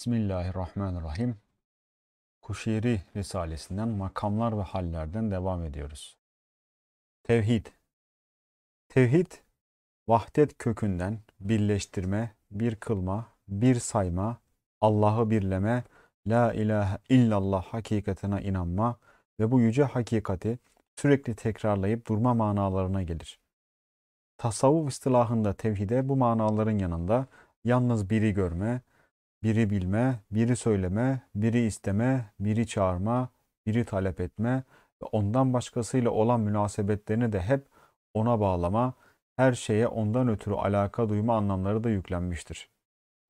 Bismillahirrahmanirrahim. Kuşiri Risalesinden makamlar ve hallerden devam ediyoruz. Tevhid Tevhid, vahdet kökünden birleştirme, bir kılma, bir sayma, Allah'ı birleme, La ilahe illallah hakikatine inanma ve bu yüce hakikati sürekli tekrarlayıp durma manalarına gelir. Tasavvuf istilahında tevhide bu manaların yanında yalnız biri görme, biri bilme, biri söyleme, biri isteme, biri çağırma, biri talep etme ve ondan başkasıyla olan münasebetlerini de hep ona bağlama, her şeye ondan ötürü alaka duyma anlamları da yüklenmiştir.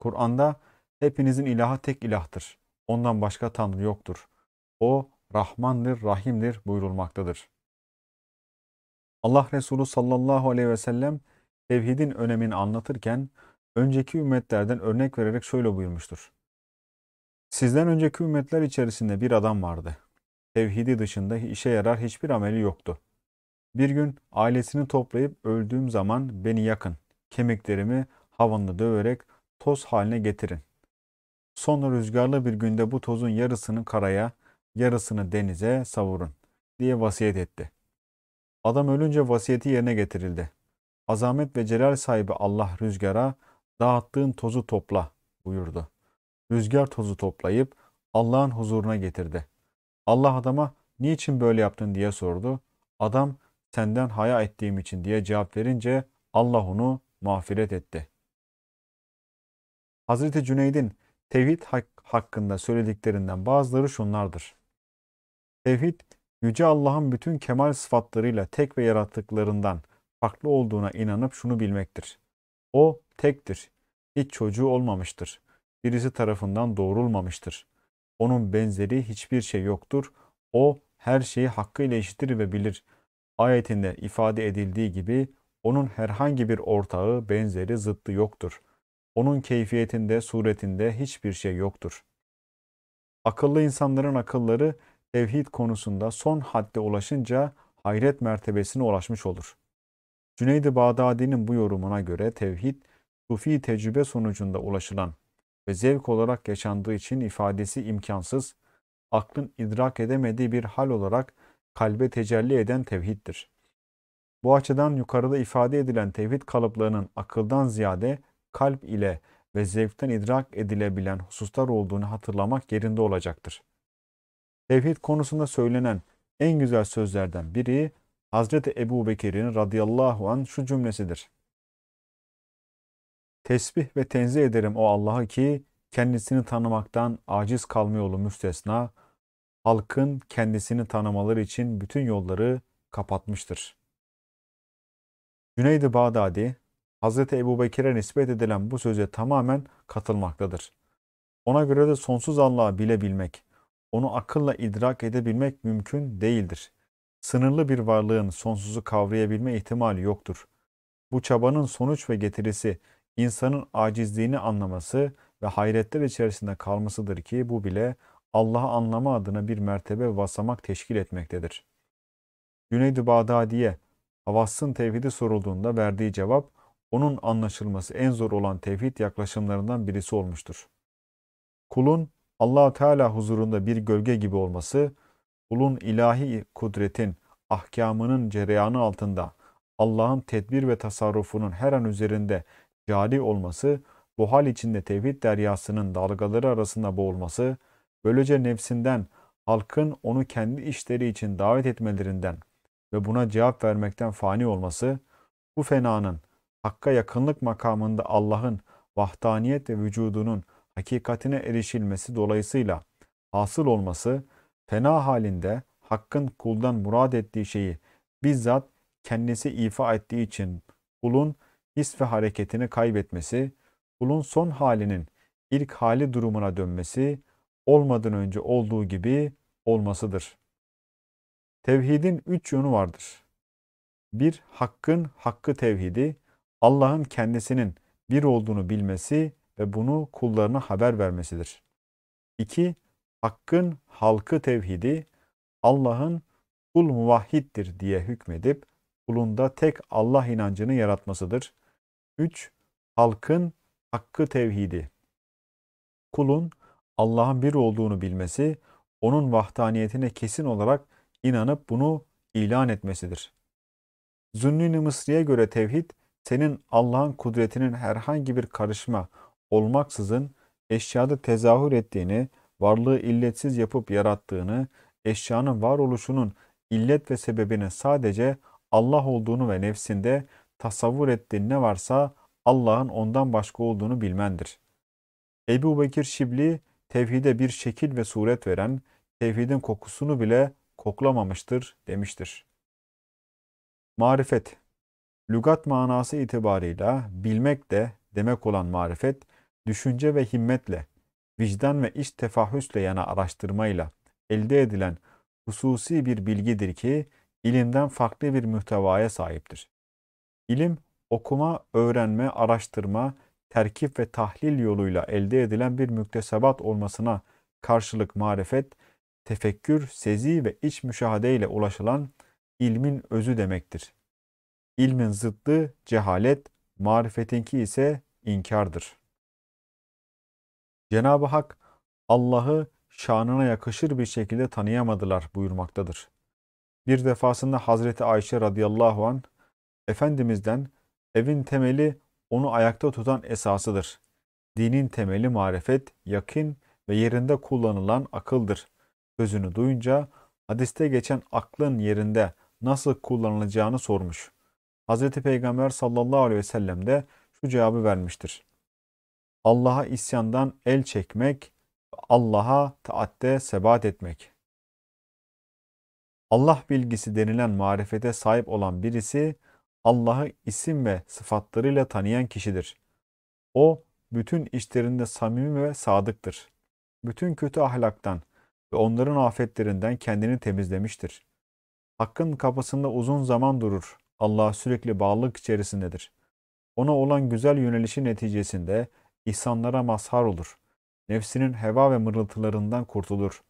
Kur'an'da hepinizin ilaha tek ilahtır. Ondan başka tanrı yoktur. O Rahmandır, Rahim'dir buyurulmaktadır. Allah Resulü sallallahu aleyhi ve sellem tevhidin önemini anlatırken önceki ümmetlerden örnek vererek şöyle buyurmuştur. Sizden önceki ümmetler içerisinde bir adam vardı. Tevhidi dışında işe yarar hiçbir ameli yoktu. Bir gün ailesini toplayıp öldüğüm zaman beni yakın, kemiklerimi havanla döverek toz haline getirin. Sonra rüzgarlı bir günde bu tozun yarısını karaya, yarısını denize savurun diye vasiyet etti. Adam ölünce vasiyeti yerine getirildi. Azamet ve celal sahibi Allah rüzgara, dağıttığın tozu topla buyurdu. Rüzgar tozu toplayıp Allah'ın huzuruna getirdi. Allah adama niçin böyle yaptın diye sordu. Adam senden haya ettiğim için diye cevap verince Allah onu mağfiret etti. Hazreti Cüneyd'in tevhid hakkında söylediklerinden bazıları şunlardır. Tevhid, Yüce Allah'ın bütün kemal sıfatlarıyla tek ve yarattıklarından farklı olduğuna inanıp şunu bilmektir. O tektir. Hiç çocuğu olmamıştır. Birisi tarafından doğrulmamıştır. Onun benzeri hiçbir şey yoktur. O her şeyi hakkıyla işitir ve bilir. Ayetinde ifade edildiği gibi onun herhangi bir ortağı, benzeri, zıttı yoktur. Onun keyfiyetinde, suretinde hiçbir şey yoktur. Akıllı insanların akılları tevhid konusunda son hadde ulaşınca hayret mertebesine ulaşmış olur. Cüneyd-i Bağdadi'nin bu yorumuna göre tevhid, sufi tecrübe sonucunda ulaşılan ve zevk olarak yaşandığı için ifadesi imkansız, aklın idrak edemediği bir hal olarak kalbe tecelli eden tevhiddir. Bu açıdan yukarıda ifade edilen tevhid kalıplarının akıldan ziyade kalp ile ve zevkten idrak edilebilen hususlar olduğunu hatırlamak yerinde olacaktır. Tevhid konusunda söylenen en güzel sözlerden biri Hazreti Ebu Bekir'in radıyallahu an şu cümlesidir. Tesbih ve tenzih ederim o Allah'ı ki kendisini tanımaktan aciz kalmayalı müstesna, halkın kendisini tanımaları için bütün yolları kapatmıştır. Cüneyd-i Bağdadi, Hz. Ebu Bekir'e nispet edilen bu söze tamamen katılmaktadır. Ona göre de sonsuz Allah'ı bilebilmek, onu akılla idrak edebilmek mümkün değildir. Sınırlı bir varlığın sonsuzu kavrayabilme ihtimali yoktur. Bu çabanın sonuç ve getirisi insanın acizliğini anlaması ve hayretler içerisinde kalmasıdır ki bu bile Allah'ı anlama adına bir mertebe basamak teşkil etmektedir. Güneyd-i Bağdadi'ye Havass'ın tevhidi sorulduğunda verdiği cevap onun anlaşılması en zor olan tevhid yaklaşımlarından birisi olmuştur. Kulun allah Teala huzurunda bir gölge gibi olması kulun ilahi kudretin ahkamının cereyanı altında Allah'ın tedbir ve tasarrufunun her an üzerinde cari olması, bu hal içinde tevhid deryasının dalgaları arasında boğulması, böylece nefsinden, halkın onu kendi işleri için davet etmelerinden ve buna cevap vermekten fani olması, bu fenanın, hakka yakınlık makamında Allah'ın vahdaniyet ve vücudunun hakikatine erişilmesi dolayısıyla hasıl olması Fena halinde hakkın kuldan murad ettiği şeyi bizzat kendisi ifa ettiği için kulun his ve hareketini kaybetmesi, kulun son halinin ilk hali durumuna dönmesi, olmadan önce olduğu gibi olmasıdır. Tevhidin üç yönü vardır. Bir, hakkın hakkı tevhidi, Allah'ın kendisinin bir olduğunu bilmesi ve bunu kullarına haber vermesidir. İki, hakkın halkı tevhidi Allah'ın kul muvahhiddir diye hükmedip kulunda tek Allah inancını yaratmasıdır. 3. Halkın hakkı tevhidi. Kulun Allah'ın bir olduğunu bilmesi, onun vahdaniyetine kesin olarak inanıp bunu ilan etmesidir. zünnün Mısri'ye göre tevhid, senin Allah'ın kudretinin herhangi bir karışma olmaksızın eşyada tezahür ettiğini, varlığı illetsiz yapıp yarattığını, eşyanın varoluşunun illet ve sebebinin sadece Allah olduğunu ve nefsinde tasavvur ettiğin ne varsa Allah'ın ondan başka olduğunu bilmendir. Ebu Bekir Şibli, tevhide bir şekil ve suret veren, tevhidin kokusunu bile koklamamıştır demiştir. Marifet Lügat manası itibarıyla bilmek de demek olan marifet, düşünce ve himmetle, vicdan ve iç tefahüsle yana araştırmayla elde edilen hususi bir bilgidir ki ilimden farklı bir muhtevaya sahiptir. İlim, okuma, öğrenme, araştırma, terkif ve tahlil yoluyla elde edilen bir müktesebat olmasına karşılık marifet, tefekkür, sezi ve iç müşahede ile ulaşılan ilmin özü demektir. İlmin zıttı cehalet, marifetinki ise inkardır.'' Cenab-ı Hak Allah'ı şanına yakışır bir şekilde tanıyamadılar buyurmaktadır. Bir defasında Hazreti Ayşe radıyallahu an Efendimiz'den evin temeli onu ayakta tutan esasıdır. Dinin temeli marifet, yakin ve yerinde kullanılan akıldır. Sözünü duyunca hadiste geçen aklın yerinde nasıl kullanılacağını sormuş. Hazreti Peygamber sallallahu aleyhi ve sellem de şu cevabı vermiştir. Allah'a isyandan el çekmek, Allah'a taatte sebat etmek. Allah bilgisi denilen marifete sahip olan birisi Allah'ı isim ve sıfatlarıyla tanıyan kişidir. O bütün işlerinde samimi ve sadıktır. Bütün kötü ahlaktan ve onların afetlerinden kendini temizlemiştir. Hakkın kapısında uzun zaman durur. Allah sürekli bağlılık içerisindedir. Ona olan güzel yönelişi neticesinde insanlara mazhar olur. Nefsinin heva ve mırıltılarından kurtulur.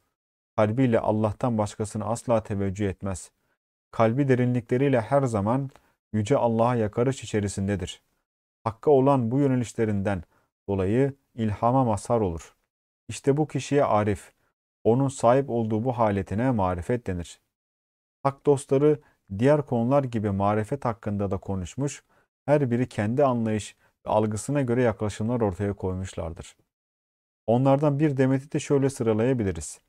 Kalbiyle Allah'tan başkasını asla teveccüh etmez. Kalbi derinlikleriyle her zaman yüce Allah'a yakarış içerisindedir. Hakka olan bu yönelişlerinden dolayı ilhama mazhar olur. İşte bu kişiye arif, onun sahip olduğu bu haletine marifet denir. Hak dostları diğer konular gibi marifet hakkında da konuşmuş, her biri kendi anlayış algısına göre yaklaşımlar ortaya koymuşlardır. Onlardan bir demeti de şöyle sıralayabiliriz.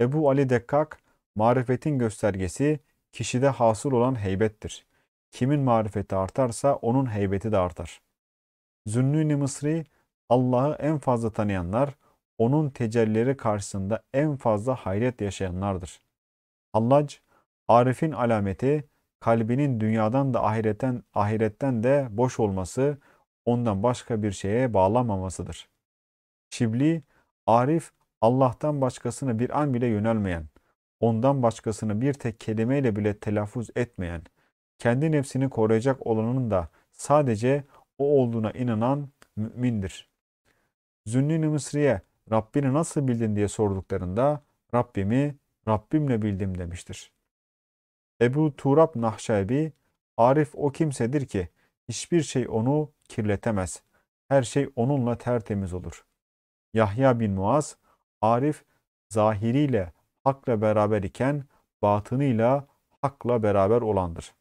Ebu Ali Dekkak, marifetin göstergesi kişide hasıl olan heybettir. Kimin marifeti artarsa onun heybeti de artar. Zünnuni Mısri, Allah'ı en fazla tanıyanlar, onun tecellileri karşısında en fazla hayret yaşayanlardır. Hallac, Arif'in alameti, kalbinin dünyadan da ahiretten, ahiretten de boş olması, ondan başka bir şeye bağlanmamasıdır. Şibli, Arif Allah'tan başkasına bir an bile yönelmeyen, ondan başkasını bir tek kelimeyle bile telaffuz etmeyen, kendi nefsini koruyacak olanın da sadece o olduğuna inanan mümindir. Zünni Mısri'ye Rabbini nasıl bildin diye sorduklarında Rabbimi Rabbimle bildim demiştir. Ebu Turab Nahşabi, Arif o kimsedir ki Hiçbir şey onu kirletemez. Her şey onunla tertemiz olur. Yahya bin Muaz, Arif zahiriyle hakla beraber iken batınıyla hakla beraber olandır.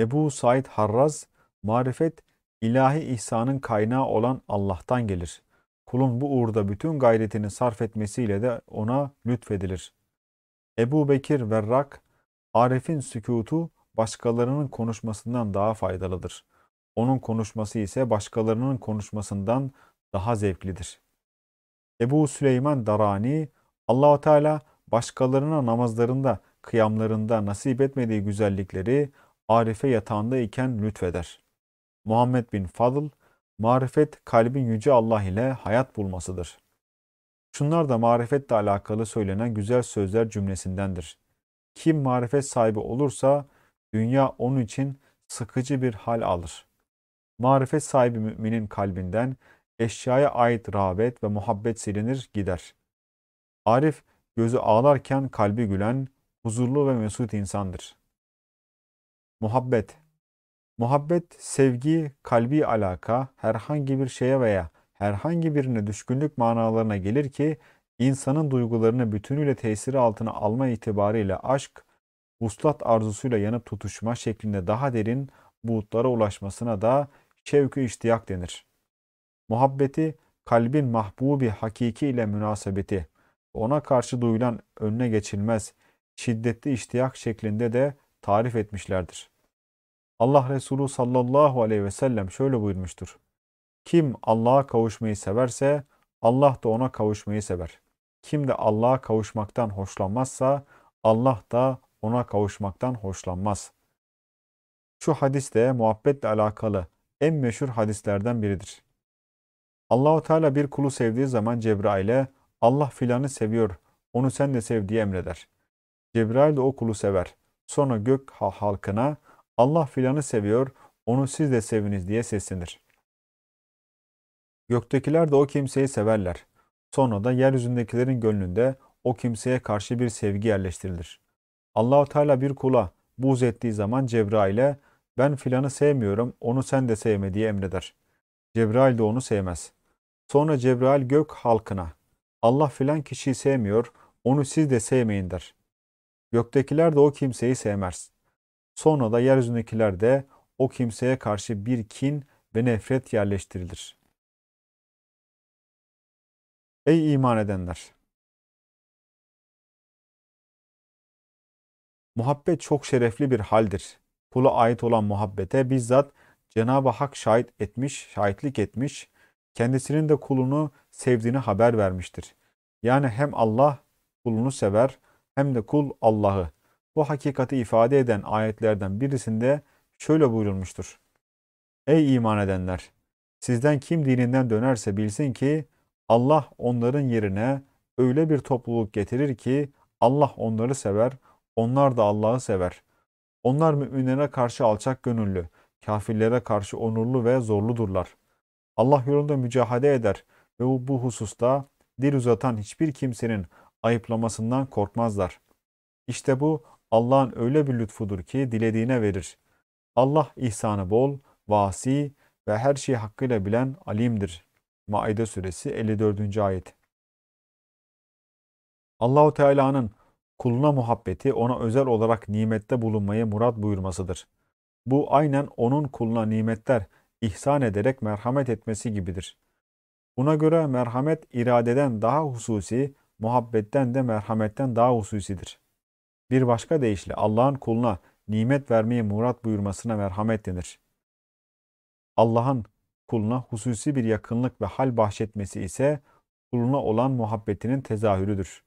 Ebu Said Harraz, marifet ilahi ihsanın kaynağı olan Allah'tan gelir. Kulun bu uğurda bütün gayretini sarf etmesiyle de ona lütfedilir. Ebu Bekir Verrak, Arif'in sükutu başkalarının konuşmasından daha faydalıdır. Onun konuşması ise başkalarının konuşmasından daha zevklidir. Ebu Süleyman Darani, Allahu Teala başkalarına namazlarında, kıyamlarında nasip etmediği güzellikleri arife yatağında iken lütfeder. Muhammed bin Fadıl, marifet kalbin yüce Allah ile hayat bulmasıdır. Şunlar da marifetle alakalı söylenen güzel sözler cümlesindendir. Kim marifet sahibi olursa Dünya onun için sıkıcı bir hal alır. Marifet sahibi müminin kalbinden eşyaya ait rağbet ve muhabbet silinir gider. Arif gözü ağlarken kalbi gülen, huzurlu ve mesut insandır. Muhabbet Muhabbet, sevgi, kalbi alaka, herhangi bir şeye veya herhangi birine düşkünlük manalarına gelir ki, insanın duygularını bütünüyle tesiri altına alma itibarıyla aşk, vuslat arzusuyla yanıp tutuşma şeklinde daha derin buğutlara ulaşmasına da şevkü i iştiyak denir. Muhabbeti kalbin mahbubi hakiki ile münasebeti, ona karşı duyulan önüne geçilmez şiddetli iştiyak şeklinde de tarif etmişlerdir. Allah Resulü sallallahu aleyhi ve sellem şöyle buyurmuştur. Kim Allah'a kavuşmayı severse Allah da ona kavuşmayı sever. Kim de Allah'a kavuşmaktan hoşlanmazsa Allah da ona kavuşmaktan hoşlanmaz. Şu hadis de muhabbetle alakalı en meşhur hadislerden biridir. Allahu Teala bir kulu sevdiği zaman Cebrail'e Allah filanı seviyor, onu sen de sev diye emreder. Cebrail de o kulu sever. Sonra gök halkına Allah filanı seviyor, onu siz de seviniz diye seslenir. Göktekiler de o kimseyi severler. Sonra da yeryüzündekilerin gönlünde o kimseye karşı bir sevgi yerleştirilir. Allahu Teala bir kula buz ettiği zaman Cebrail'e ben filanı sevmiyorum, onu sen de sevme diye emreder. Cebrail de onu sevmez. Sonra Cebrail gök halkına Allah filan kişiyi sevmiyor, onu siz de sevmeyin der. Göktekiler de o kimseyi sevmez. Sonra da yeryüzündekiler de o kimseye karşı bir kin ve nefret yerleştirilir. Ey iman edenler! Muhabbet çok şerefli bir haldir. Kula ait olan muhabbete bizzat Cenab-ı Hak şahit etmiş, şahitlik etmiş, kendisinin de kulunu sevdiğini haber vermiştir. Yani hem Allah kulunu sever hem de kul Allah'ı. Bu hakikati ifade eden ayetlerden birisinde şöyle buyurulmuştur. Ey iman edenler! Sizden kim dininden dönerse bilsin ki Allah onların yerine öyle bir topluluk getirir ki Allah onları sever, onlar da Allah'ı sever. Onlar müminlere karşı alçak gönüllü, kafirlere karşı onurlu ve zorludurlar. Allah yolunda mücadele eder ve bu, bu hususta dil uzatan hiçbir kimsenin ayıplamasından korkmazlar. İşte bu Allah'ın öyle bir lütfudur ki dilediğine verir. Allah ihsanı bol, vasi ve her şeyi hakkıyla bilen alimdir. Maide suresi 54. ayet. Allahu Teala'nın kuluna muhabbeti ona özel olarak nimette bulunmayı murat buyurmasıdır. Bu aynen onun kuluna nimetler ihsan ederek merhamet etmesi gibidir. Buna göre merhamet iradeden daha hususi, muhabbetten de merhametten daha hususidir. Bir başka deyişle Allah'ın kuluna nimet vermeyi murat buyurmasına merhamet denir. Allah'ın kuluna hususi bir yakınlık ve hal bahşetmesi ise kuluna olan muhabbetinin tezahürüdür.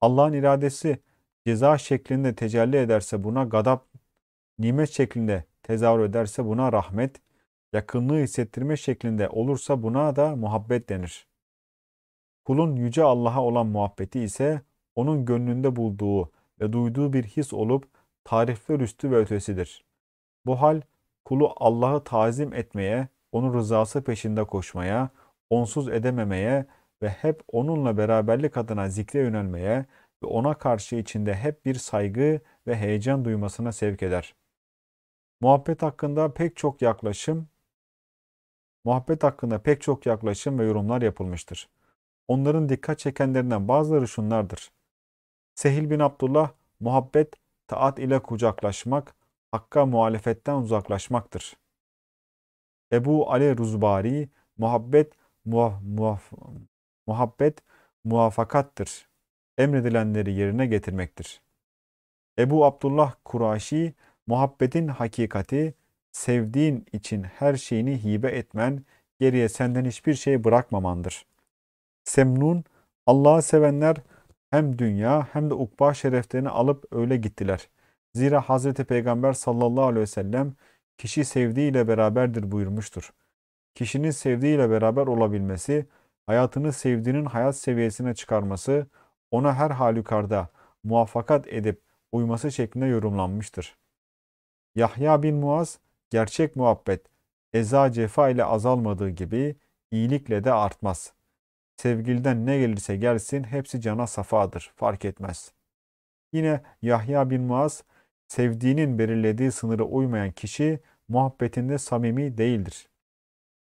Allah'ın iradesi ceza şeklinde tecelli ederse buna gadap, nimet şeklinde tezahür ederse buna rahmet, yakınlığı hissettirme şeklinde olursa buna da muhabbet denir. Kulun yüce Allah'a olan muhabbeti ise onun gönlünde bulduğu ve duyduğu bir his olup tarifler üstü ve ötesidir. Bu hal kulu Allah'ı tazim etmeye, onun rızası peşinde koşmaya, onsuz edememeye ve hep onunla beraberlik adına zikre yönelmeye ve ona karşı içinde hep bir saygı ve heyecan duymasına sevk eder. Muhabbet hakkında pek çok yaklaşım Muhabbet hakkında pek çok yaklaşım ve yorumlar yapılmıştır. Onların dikkat çekenlerinden bazıları şunlardır. Sehil bin Abdullah, muhabbet taat ile kucaklaşmak, hakka muhalefetten uzaklaşmaktır. Ebu Ali Ruzbari, muhabbet muaf, muaf, Muhabbet muvafakattır. Emredilenleri yerine getirmektir. Ebu Abdullah Kuraşi, muhabbetin hakikati, sevdiğin için her şeyini hibe etmen, geriye senden hiçbir şey bırakmamandır. Semnun, Allah'ı sevenler hem dünya hem de ukba şereflerini alıp öyle gittiler. Zira Hz. Peygamber sallallahu aleyhi ve sellem kişi sevdiğiyle beraberdir buyurmuştur. Kişinin sevdiğiyle beraber olabilmesi hayatını sevdiğinin hayat seviyesine çıkarması, ona her halükarda muvaffakat edip uyması şeklinde yorumlanmıştır. Yahya bin Muaz, gerçek muhabbet, eza cefa ile azalmadığı gibi iyilikle de artmaz. Sevgilden ne gelirse gelsin hepsi cana safadır, fark etmez. Yine Yahya bin Muaz, sevdiğinin belirlediği sınırı uymayan kişi muhabbetinde samimi değildir.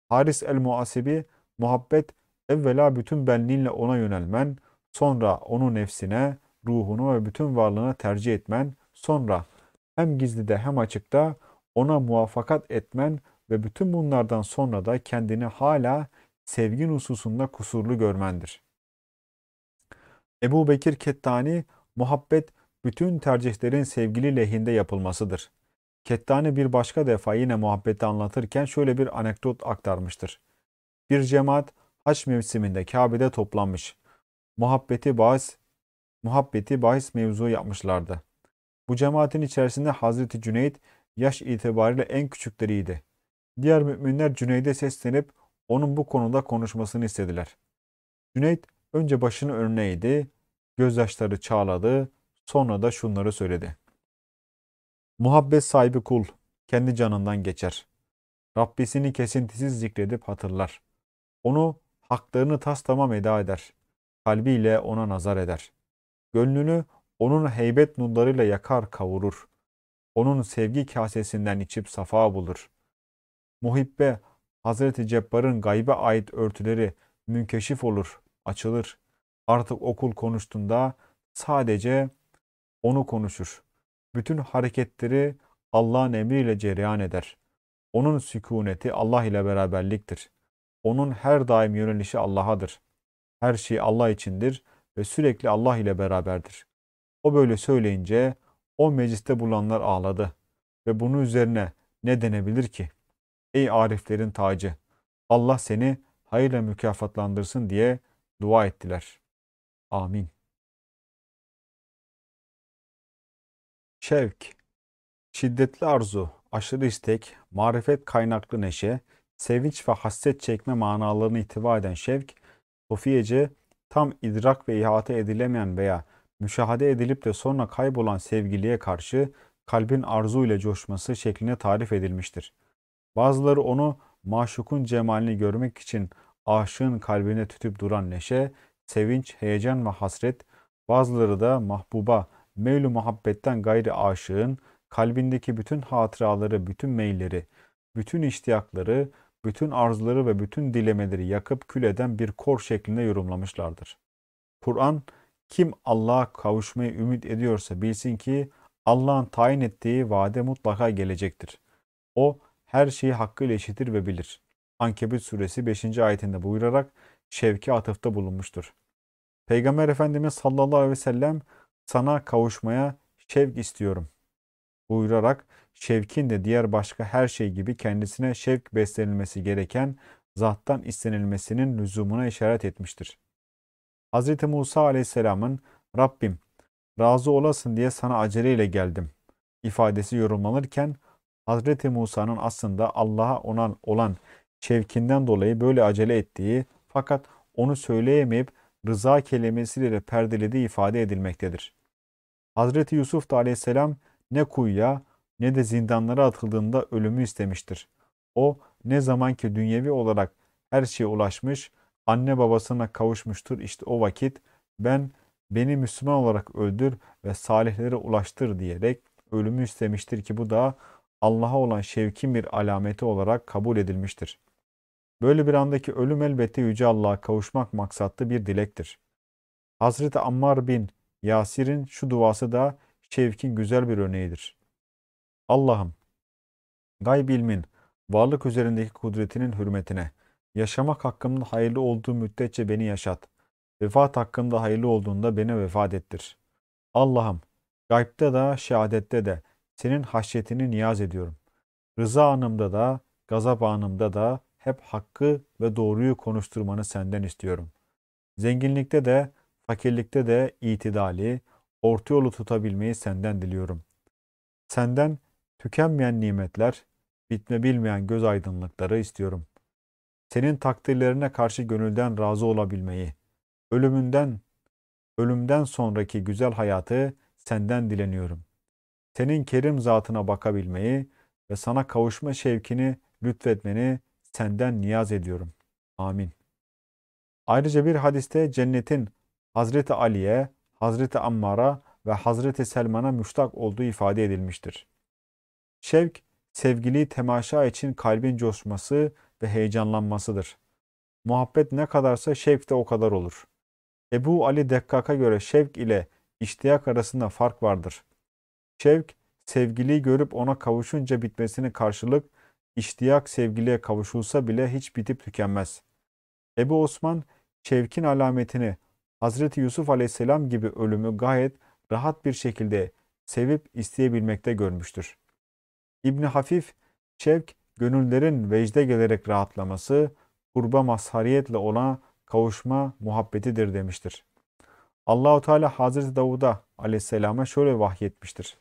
Haris el-Muasibi, muhabbet evvela bütün benliğinle ona yönelmen, sonra onu nefsine, ruhunu ve bütün varlığına tercih etmen, sonra hem gizlide hem açıkta ona muvaffakat etmen ve bütün bunlardan sonra da kendini hala sevgin hususunda kusurlu görmendir. Ebu Bekir Kettani, muhabbet bütün tercihlerin sevgili lehinde yapılmasıdır. Kettani bir başka defa yine muhabbeti anlatırken şöyle bir anekdot aktarmıştır. Bir cemaat haç mevsiminde Kabe'de toplanmış. Muhabbeti bahis, muhabbeti bahis mevzu yapmışlardı. Bu cemaatin içerisinde Hazreti Cüneyt yaş itibariyle en küçükleriydi. Diğer müminler Cüneyd'e seslenip onun bu konuda konuşmasını istediler. Cüneyt önce başını önüne eğdi, gözyaşları çağladı, sonra da şunları söyledi. Muhabbet sahibi kul kendi canından geçer. Rabbisini kesintisiz zikredip hatırlar. Onu haklarını tas tamam eda eder. Kalbiyle ona nazar eder. Gönlünü onun heybet nurlarıyla yakar kavurur. Onun sevgi kasesinden içip safa bulur. Muhibbe Hazreti Cebbar'ın gaybe ait örtüleri münkeşif olur, açılır. Artık okul konuştuğunda sadece onu konuşur. Bütün hareketleri Allah'ın emriyle cereyan eder. Onun sükuneti Allah ile beraberliktir. Onun her daim yönelişi Allah'adır. Her şey Allah içindir ve sürekli Allah ile beraberdir. O böyle söyleyince o mecliste bulunanlar ağladı ve bunun üzerine ne denebilir ki? Ey ariflerin tacı! Allah seni hayırla mükafatlandırsın diye dua ettiler. Amin. Şevk, şiddetli arzu, aşırı istek, marifet kaynaklı neşe, sevinç ve hasret çekme manalarını ihtiva eden şevk, sofiyeci tam idrak ve ihate edilemeyen veya müşahede edilip de sonra kaybolan sevgiliye karşı kalbin arzu ile coşması şeklinde tarif edilmiştir. Bazıları onu maşukun cemalini görmek için aşığın kalbine tütüp duran neşe, sevinç, heyecan ve hasret, bazıları da mahbuba, mevlu muhabbetten gayri aşığın kalbindeki bütün hatıraları, bütün meyilleri, bütün iştiyakları, bütün arzuları ve bütün dilemeleri yakıp kül eden bir kor şeklinde yorumlamışlardır. Kur'an kim Allah'a kavuşmayı ümit ediyorsa bilsin ki Allah'ın tayin ettiği vade mutlaka gelecektir. O her şeyi hakkıyla işitir ve bilir. Ankebut suresi 5. ayetinde buyurarak şevki atıfta bulunmuştur. Peygamber Efendimiz sallallahu aleyhi ve sellem sana kavuşmaya şevk istiyorum buyurarak şevkin de diğer başka her şey gibi kendisine şevk beslenilmesi gereken zattan istenilmesinin lüzumuna işaret etmiştir. Hz. Musa aleyhisselamın Rabbim razı olasın diye sana aceleyle geldim ifadesi yorumlanırken Hz. Musa'nın aslında Allah'a olan, olan şevkinden dolayı böyle acele ettiği fakat onu söyleyemeyip rıza kelimesiyle perdelediği ifade edilmektedir. Hz. Yusuf da aleyhisselam ne kuyuya ne de zindanlara atıldığında ölümü istemiştir. O ne zaman ki dünyevi olarak her şeye ulaşmış, anne babasına kavuşmuştur. İşte o vakit ben beni Müslüman olarak öldür ve salihlere ulaştır diyerek ölümü istemiştir ki bu da Allah'a olan şevkin bir alameti olarak kabul edilmiştir. Böyle bir andaki ölüm elbette Yüce Allah'a kavuşmak maksatlı bir dilektir. Hazreti Ammar bin Yasir'in şu duası da Şevkin güzel bir örneğidir. Allah'ım, gayb ilmin, varlık üzerindeki kudretinin hürmetine, yaşamak hakkımda hayırlı olduğu müddetçe beni yaşat. Vefat hakkımda hayırlı olduğunda beni vefat ettir. Allah'ım, gaybde da, şehadette de senin haşyetini niyaz ediyorum. Rıza anımda da, gazap anımda da hep hakkı ve doğruyu konuşturmanı senden istiyorum. Zenginlikte de, fakirlikte de itidali, orta yolu tutabilmeyi senden diliyorum. Senden tükenmeyen nimetler, bitme bilmeyen göz aydınlıkları istiyorum. Senin takdirlerine karşı gönülden razı olabilmeyi, ölümünden, ölümden sonraki güzel hayatı senden dileniyorum. Senin kerim zatına bakabilmeyi ve sana kavuşma şevkini lütfetmeni senden niyaz ediyorum. Amin. Ayrıca bir hadiste cennetin Hazreti Ali'ye, Hazreti Ammar'a ve Hazreti Selman'a müştak olduğu ifade edilmiştir. Şevk, sevgili temaşa için kalbin coşması ve heyecanlanmasıdır. Muhabbet ne kadarsa şevk de o kadar olur. Ebu Ali Dekkak'a göre şevk ile iştiyak arasında fark vardır. Şevk, sevgiliyi görüp ona kavuşunca bitmesini karşılık, iştiyak sevgiliye kavuşulsa bile hiç bitip tükenmez. Ebu Osman, şevkin alametini Hazreti Yusuf aleyhisselam gibi ölümü gayet rahat bir şekilde sevip isteyebilmekte görmüştür. İbni Hafif, şevk gönüllerin vecde gelerek rahatlaması, kurba mazhariyetle ona kavuşma muhabbetidir demiştir. Allahu Teala Hazreti Davud'a aleyhisselama şöyle vahyetmiştir.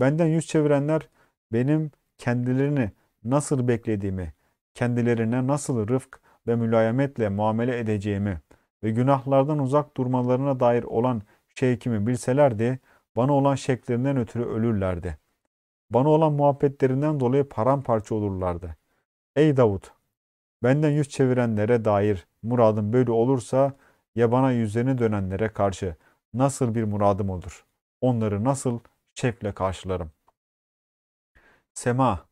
Benden yüz çevirenler benim kendilerini nasıl beklediğimi, kendilerine nasıl rıfk ve mülayemetle muamele edeceğimi, ve günahlardan uzak durmalarına dair olan şevkimi bilselerdi, bana olan şeklerinden ötürü ölürlerdi. Bana olan muhabbetlerinden dolayı paramparça olurlardı. Ey Davud! Benden yüz çevirenlere dair muradım böyle olursa ya bana yüzlerini dönenlere karşı nasıl bir muradım olur? Onları nasıl şevkle karşılarım? Sema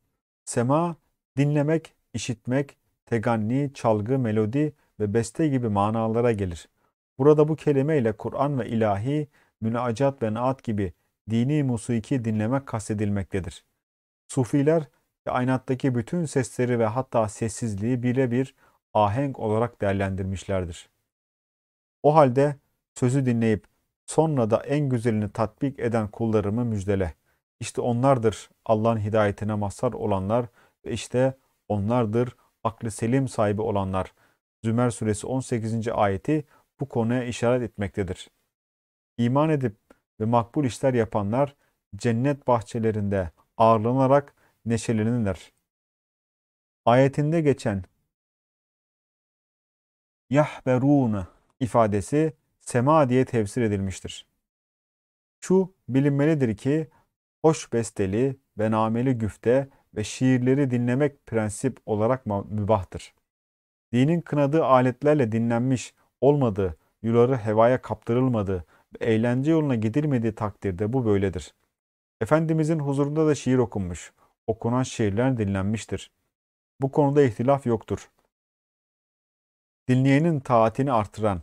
Sema dinlemek, işitmek, teganni, çalgı, melodi ve beste gibi manalara gelir. Burada bu kelimeyle Kur'an ve ilahi, münacat ve naat gibi dini musiki dinlemek kastedilmektedir. Sufiler aynattaki bütün sesleri ve hatta sessizliği birebir ahenk olarak değerlendirmişlerdir. O halde sözü dinleyip sonra da en güzelini tatbik eden kullarımı müjdele. İşte onlardır Allah'ın hidayetine mazhar olanlar ve işte onlardır akli selim sahibi olanlar.'' Zümer suresi 18. ayeti bu konuya işaret etmektedir. İman edip ve makbul işler yapanlar cennet bahçelerinde ağırlanarak neşelenirler. Ayetinde geçen yahberûne ifadesi sema diye tefsir edilmiştir. Şu bilinmelidir ki hoş besteli ve nameli güfte ve şiirleri dinlemek prensip olarak mübahtır dinin kınadığı aletlerle dinlenmiş olmadığı, yuları hevaya kaptırılmadığı ve eğlence yoluna gidilmediği takdirde bu böyledir. Efendimizin huzurunda da şiir okunmuş. Okunan şiirler dinlenmiştir. Bu konuda ihtilaf yoktur. Dinleyenin taatini artıran,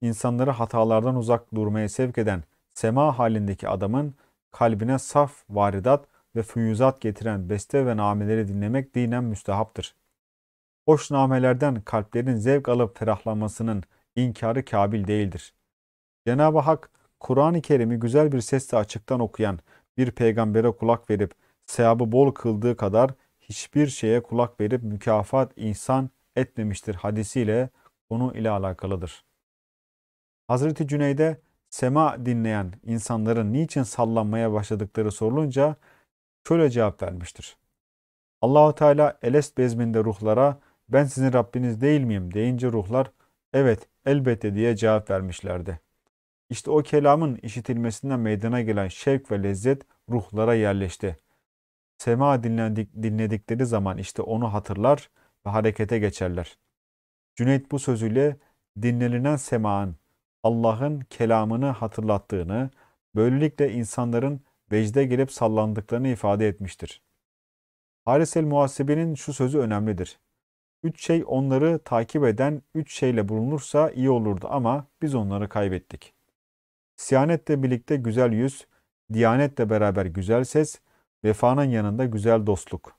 insanları hatalardan uzak durmaya sevk eden sema halindeki adamın kalbine saf varidat ve füyüzat getiren beste ve nameleri dinlemek dinen müstehaptır hoşnamelerden kalplerin zevk alıp ferahlamasının inkarı kabil değildir. Cenab-ı Hak Kur'an-ı Kerim'i güzel bir sesle açıktan okuyan bir peygambere kulak verip sevabı bol kıldığı kadar hiçbir şeye kulak verip mükafat insan etmemiştir hadisiyle konu ile alakalıdır. Hazreti Cüneyd'e sema dinleyen insanların niçin sallanmaya başladıkları sorulunca şöyle cevap vermiştir. Allahu Teala elest bezminde ruhlara ben sizin Rabbiniz değil miyim deyince ruhlar evet elbette diye cevap vermişlerdi. İşte o kelamın işitilmesinden meydana gelen şevk ve lezzet ruhlara yerleşti. Sema dinlendik, dinledikleri zaman işte onu hatırlar ve harekete geçerler. Cüneyt bu sözüyle dinlenilen semanın Allah'ın kelamını hatırlattığını, böylelikle insanların vecde gelip sallandıklarını ifade etmiştir. Haris el-Muhasibi'nin şu sözü önemlidir. Üç şey onları takip eden üç şeyle bulunursa iyi olurdu ama biz onları kaybettik. Siyanetle birlikte güzel yüz, diyanetle beraber güzel ses, vefanın yanında güzel dostluk.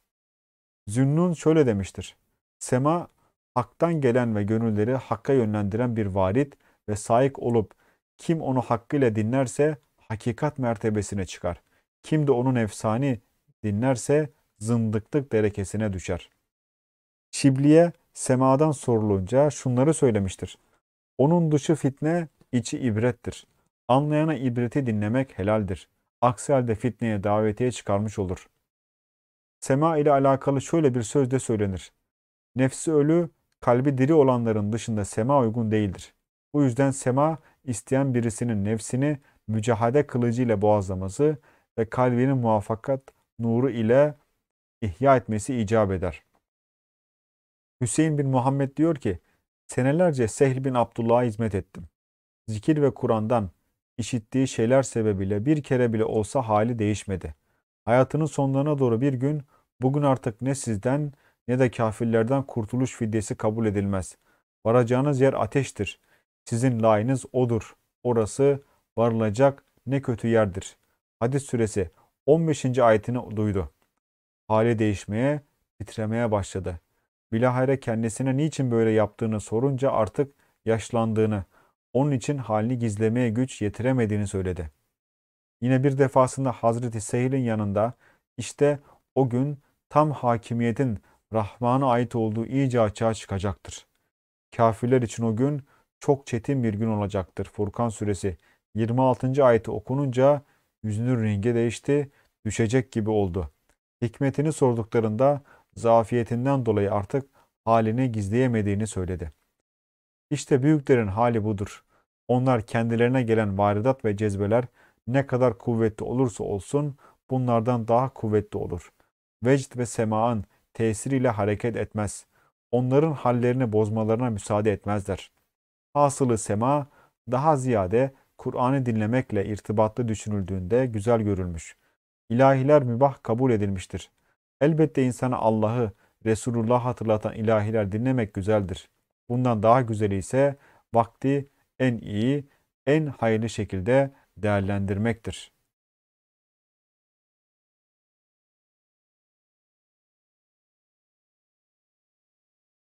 Zünnun şöyle demiştir. Sema, haktan gelen ve gönülleri hakka yönlendiren bir varit ve sahip olup kim onu hakkıyla dinlerse hakikat mertebesine çıkar. Kim de onun efsani dinlerse zındıklık derekesine düşer.'' Şibli'ye semadan sorulunca şunları söylemiştir. Onun dışı fitne, içi ibrettir. Anlayana ibreti dinlemek helaldir. Aksi halde fitneye davetiye çıkarmış olur. Sema ile alakalı şöyle bir söz de söylenir. Nefsi ölü, kalbi diri olanların dışında sema uygun değildir. Bu yüzden sema, isteyen birisinin nefsini mücahade kılıcı ile boğazlaması ve kalbinin muvaffakat nuru ile ihya etmesi icap eder. Hüseyin bin Muhammed diyor ki, senelerce Sehl bin Abdullah'a hizmet ettim. Zikir ve Kur'an'dan işittiği şeyler sebebiyle bir kere bile olsa hali değişmedi. Hayatının sonlarına doğru bir gün, bugün artık ne sizden ne de kafirlerden kurtuluş fidyesi kabul edilmez. Varacağınız yer ateştir. Sizin layınız odur. Orası varılacak ne kötü yerdir. Hadis suresi 15. ayetini duydu. Hali değişmeye, titremeye başladı. Bilahare kendisine niçin böyle yaptığını sorunca artık yaşlandığını, onun için halini gizlemeye güç yetiremediğini söyledi. Yine bir defasında Hazreti Sehil'in yanında işte o gün tam hakimiyetin Rahman'a ait olduğu iyice açığa çıkacaktır. Kafirler için o gün çok çetin bir gün olacaktır. Furkan suresi 26. ayeti okununca yüzünün rengi değişti, düşecek gibi oldu. Hikmetini sorduklarında zafiyetinden dolayı artık halini gizleyemediğini söyledi. İşte büyüklerin hali budur. Onlar kendilerine gelen varidat ve cezbeler ne kadar kuvvetli olursa olsun bunlardan daha kuvvetli olur. Vecd ve sema'ın tesiriyle hareket etmez. Onların hallerini bozmalarına müsaade etmezler. Hasılı sema daha ziyade Kur'an'ı dinlemekle irtibatlı düşünüldüğünde güzel görülmüş. İlahiler mübah kabul edilmiştir. Elbette insana Allah'ı, Resulullah hatırlatan ilahiler dinlemek güzeldir. Bundan daha güzeli ise vakti en iyi, en hayırlı şekilde değerlendirmektir.''